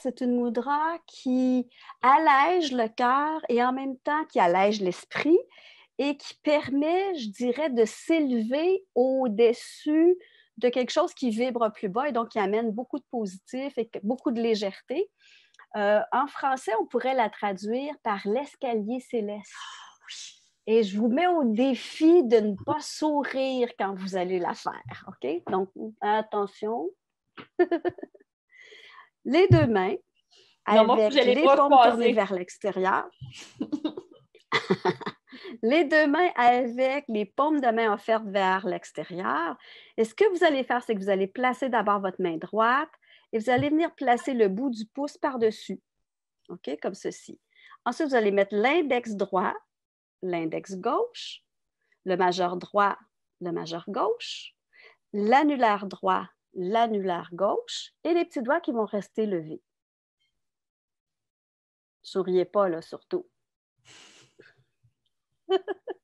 c'est une moudra qui allège le cœur et en même temps qui allège l'esprit et qui permet, je dirais, de s'élever au-dessus de quelque chose qui vibre plus bas et donc qui amène beaucoup de positif et beaucoup de légèreté. Euh, en français, on pourrait la traduire par l'escalier céleste. Et je vous mets au défi de ne pas sourire quand vous allez la faire, OK? Donc, attention. les deux mains avec les, paumes tournées vers l'extérieur. les deux mains avec les paumes de main offertes vers l'extérieur. Et ce que vous allez faire, c'est que vous allez placer d'abord votre main droite et vous allez venir placer le bout du pouce par-dessus. OK? Comme ceci. Ensuite, vous allez mettre l'index droit, l'index gauche, le majeur droit, le majeur gauche, l'annulaire droit, l'annulaire gauche et les petits doigts qui vont rester levés. Souriez pas, là, surtout.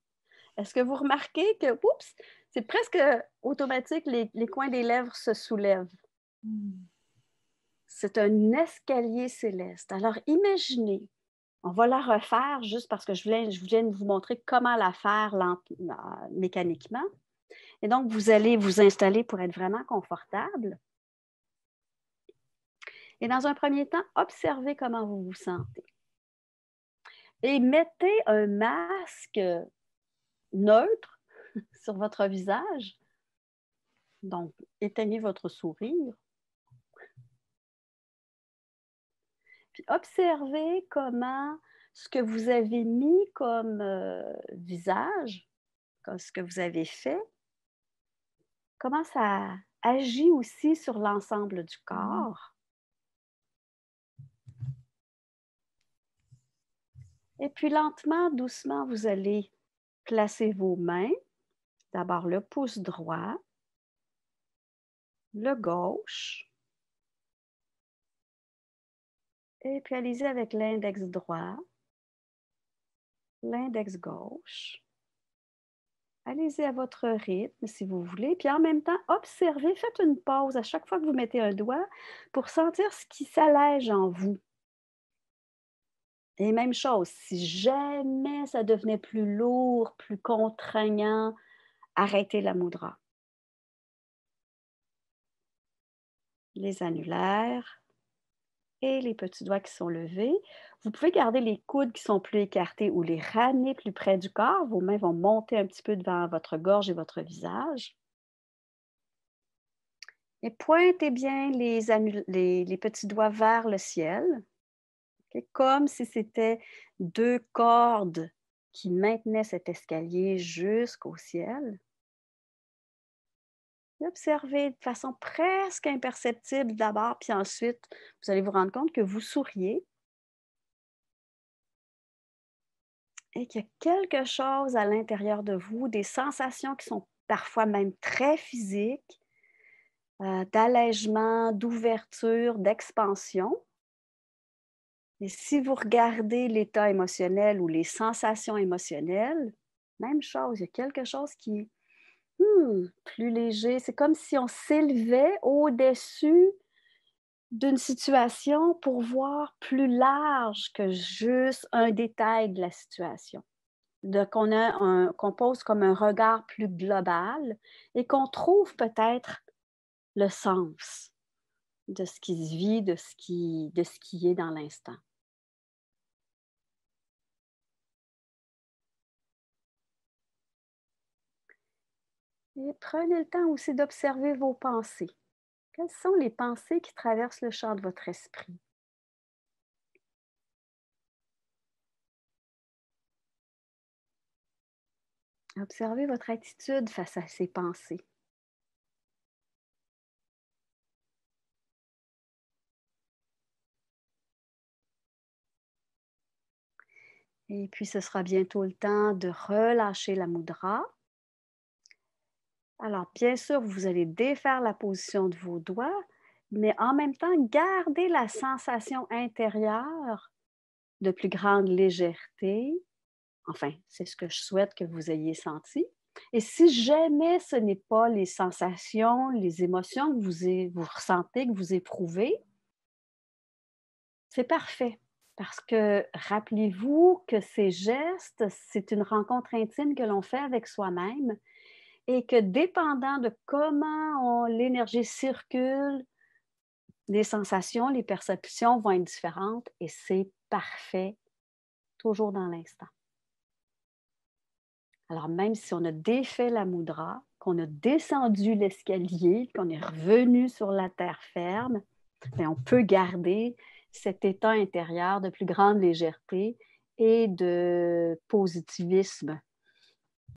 Est-ce que vous remarquez que, oups, c'est presque automatique, les, coins des lèvres se soulèvent. Hmm. C'est un escalier céleste. Alors, imaginez, on va la refaire juste parce que je, je viens de vous montrer comment la faire euh, mécaniquement. Et donc, vous allez vous installer pour être vraiment confortable. Et dans un premier temps, observez comment vous vous sentez. Et mettez un masque neutre sur votre visage. Donc, éteignez votre sourire. Puis observez comment ce que vous avez mis comme euh, visage, comme ce que vous avez fait, comment ça agit aussi sur l'ensemble du mmh. corps. Et puis lentement, doucement, vous allez placer vos mains. D'abord le pouce droit, le gauche. Et puis allez-y avec l'index droit, l'index gauche. Allez-y à votre rythme si vous voulez. Puis en même temps, observez, faites une pause à chaque fois que vous mettez un doigt pour sentir ce qui s'allège en vous. Et même chose, si jamais ça devenait plus lourd, plus contraignant, arrêtez la moudra. Les annulaires, les petits doigts qui sont levés. Vous pouvez garder les coudes qui sont plus écartés ou les ramener plus près du corps. Vos mains vont monter un petit peu devant votre gorge et votre visage. Et pointez bien les, petits doigts vers le ciel, comme si c'était deux cordes qui maintenaient cet escalier jusqu'au ciel. Observez de façon presque imperceptible d'abord, puis ensuite, vous allez vous rendre compte que vous souriez et qu'il y a quelque chose à l'intérieur de vous, des sensations qui sont parfois même très physiques, euh, d'allègement, d'ouverture, d'expansion. Et si vous regardez l'état émotionnel ou les sensations émotionnelles, même chose, il y a quelque chose qui Hmm, plus léger. C'est comme si on s'élevait au-dessus d'une situation pour voir plus large que juste un détail de la situation. Qu'on pose comme un regard plus global et qu'on trouve peut-être le sens de ce qui se vit, de ce qui, de ce qui est dans l'instant. Et prenez le temps aussi d'observer vos pensées. Quelles sont les pensées qui traversent le champ de votre esprit? Observez votre attitude face à ces pensées. Et puis, ce sera bientôt le temps de relâcher la moudra. Alors, bien sûr, vous allez défaire la position de vos doigts, mais en même temps, gardez la sensation intérieure de plus grande légèreté. Enfin, c'est ce que je souhaite que vous ayez senti. Et si jamais ce n'est pas les sensations, les émotions que vous, vous ressentez, que vous éprouvez, c'est parfait. Parce que rappelez-vous que ces gestes, c'est une rencontre intime que l'on fait avec soi-même et que dépendant de comment l'énergie circule, les sensations, les perceptions vont être différentes et c'est parfait, toujours dans l'instant. Alors même si on a défait la moudra, qu'on a descendu l'escalier, qu'on est revenu sur la terre ferme, ben, on peut garder cet état intérieur de plus grande légèreté et de positivisme